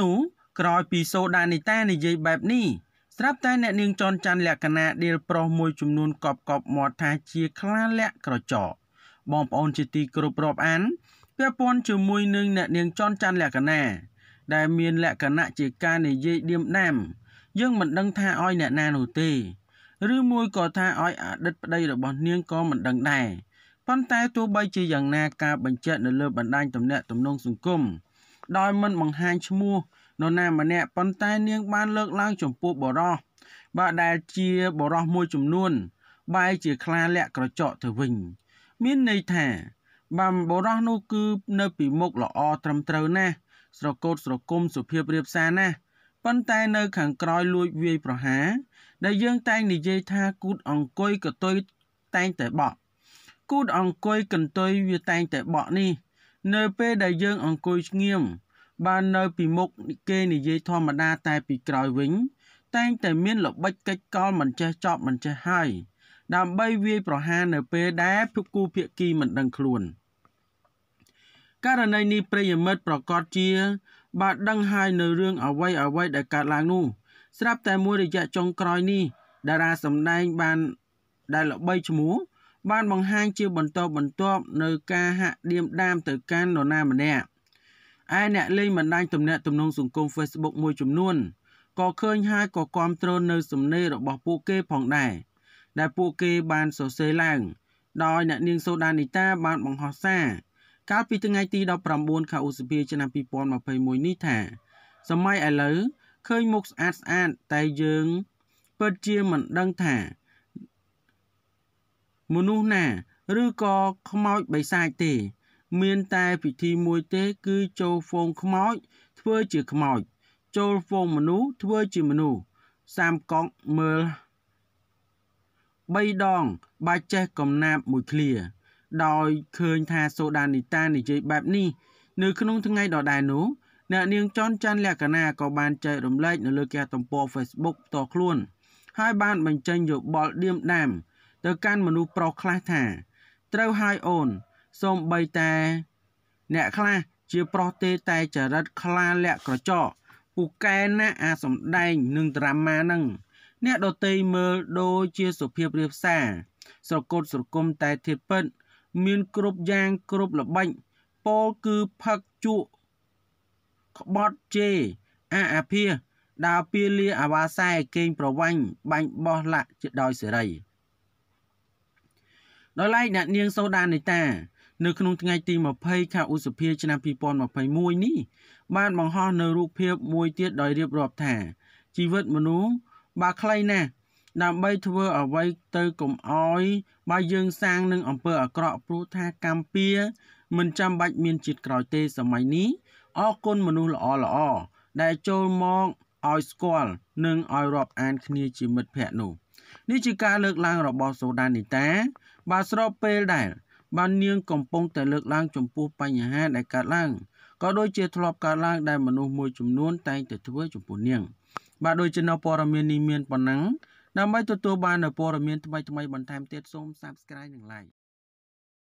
នោះក្រោយពីសូដានីតានិយាយបែបនេះស្រាប់តែអ្នកនាងចនច័ន្ទលក្ខណាដៀលប្រុសមួយចំនួនកប់កប់មាត់ថាជាខ្លាលក្ខក្រចកបងប្អូនជាទីគ្រប់រាប់អានពាក់ព័ន្ធជាមួយនឹងអ្នកនាងចនច័ន្ទលក្ខណា ដែលមានលក្ខណៈជាការនិយាយឌៀមដាមយើងមិនដឹងថាឲ្យអ្នកណានោះទេ ឬមួយក៏ថាឲ្យអតីតប្តីរបស់នាងក៏មិនដឹងដែរប៉ុន្តែទោះបីជាយ៉ាងណាការបញ្ជាក់នៅលើបណ្ដាញទំនាក់ទំនងសង្គមដោយមិនបង្ហាញឈ្មោះនរណាម្នាក់ប៉ុន្តែនាង បានលើកឡើងចំពោះបរោះបើដែលជាបរោះមួយចំនួន បែរជាខ្លាលាក់ក្រចកទៅវិញ មានន័យថាបំបរោះនោះគឺនៅ ពីមុខល្អត្រឹមត្រូវណាស់ស្រកូត ស្រគុំសុភាពរៀបសារណាស់ប៉ុន្តែនៅខាងក្រោយលួចវាយប្រហារដែលយើងតែងនិយាយថាគូតអង្គុយកតុយតែងតែបក់គូតអង្គុយកន្ទុយវាតែងតែបក់នេះនៅពេលដែលយើងអង្គុយស្ងៀមបាននៅពីមុខគេនិយាយធម្មតាតែពីក្រោយវិញ តែងតែមានល្បិចកិច្ចកលមិនចេះចប់មិនចេះហើយដើម្បីវាយប្រហារនៅពេលដែលភពគូភាគីមិនដឹងខ្លួនករណីនេះប្រិយមិត្តប្រកាសជា បាទដឹងហើយនៅរឿងអ្វីអ្វីដែលកើតឡើងនោះស្រាប់តែមួយរយៈចុងក្រោយនេះតារាសម្ដែងបានដែលល្បីឈ្មោះបានបង្ហាញជាបន្តបន្ទាប់នៅការហាក់ដៀមដាមទៅកាន់នរណាម្នាក់ឯអ្នកលេងបណ្ដាញទំនាក់ទំនងសង្គម Facebook មួយចំនួនក៏ឃើញហើយក៏គ្រប់គ្រងនៅសំណេររបស់ពួកគេផងដែរដែលពួកគេបានសរសេរឡើងដោយអ្នកនាងសូដានីតាបានបង្ហោះសារកាលពីថ្ងៃទី19ខែឧសភាឆ្នាំ2021នេះថា សម័យឥឡូវឃើញមុខស្អាតស្អាតតែយើងពិតជាមិនដឹងថាមនុស្សណា ឬក៏ខ្មោចបិសាចទេ មានតែពិធីមួយទេគឺចូលហ្វូងខ្មោចធ្វើជាខ្មោចចូលហ្វូងមនុស្សធ្វើជាមនុស្សសាមកង់មើល3ដង បាច់ចេះកំណាបមួយឃ្លា ដោយឃើញថាសូដានីតានិយាយបែបនេះនៅក្នុងថ្ងៃដដែលនោះអ្នកនាងចន់ច័ន្ទលក្ខណាក៏បានចែករំលែកនៅលើគេហទំព័រ Facebook ផ្ទាល់ខ្លួនហើយបានបញ្ចេញយោបល់ឌៀមដាមទៅកាន់មនុស្សប្រុសខ្លះថាត្រូវហើយអូន សូមបីតែ អ្នកខ្លះជាប្រុសទេតែចរិតខ្លាលាក់ក្រចកពូកែណាអាសំដែងនឹងដ្រាម៉ានឹងអ្នកដតីមើលដូចជាសុភាពរៀបសារស្រកូតស្រគំតែធៀបពិតមានគ្រប់យ៉ាងគ្រប់ល្បិចពោលគឺផឹកជក់ក្បត់ជេអាអាភាដើរពៀលា អាវ៉ាសែកេងប្រវាញ់បាញ់បោះលាក់ជាដោយសេរីដោយឡែកអ្នកនាងសូដានីតា នៅក្នុងថ្ងៃទី20ខែឧសភា ឆ្នាំ2021នេះបានបង្ហោះនៅរូបភាពមួយទៀតដោយរៀបរាប់ថាជីវិតមនុស្សបើខ្លីណាស់ដើម្បីធ្វើអ្វីទៅកុំអោយបើយើងសាងនឹងអំពើអាក្រក់ព្រោះថាកម្មពៀមិនចាំបាច់មានជាតិក្រោយទេសម័យនេះអរគុណមនុស្សល្អល្អដែលចូលមកឲ្យស្គាល់និងឲ្យរាប់អានគ្នាជាមិត្តភ័ក្តិនោះនេះជាការលើកឡើងរបស់សូដានីតាបាទស្របពេលដែលបាននាងកំពុងតែលើកឡើងចំពោះបញ្ហា ដែលកើតឡើងក៏ដូចជាធ្លាប់កើតឡើងដែលមនុស្សមួយចំនួន តែងតែធ្វើចំពោះនាង បាទដូចជានៅព័ត៌មាននេះមានប៉ុណ្ណឹងដើម្បីទទួលបាននូវព័ត៌មានថ្មីៗបន្ថែមទៀតសូម Subscribe និង Like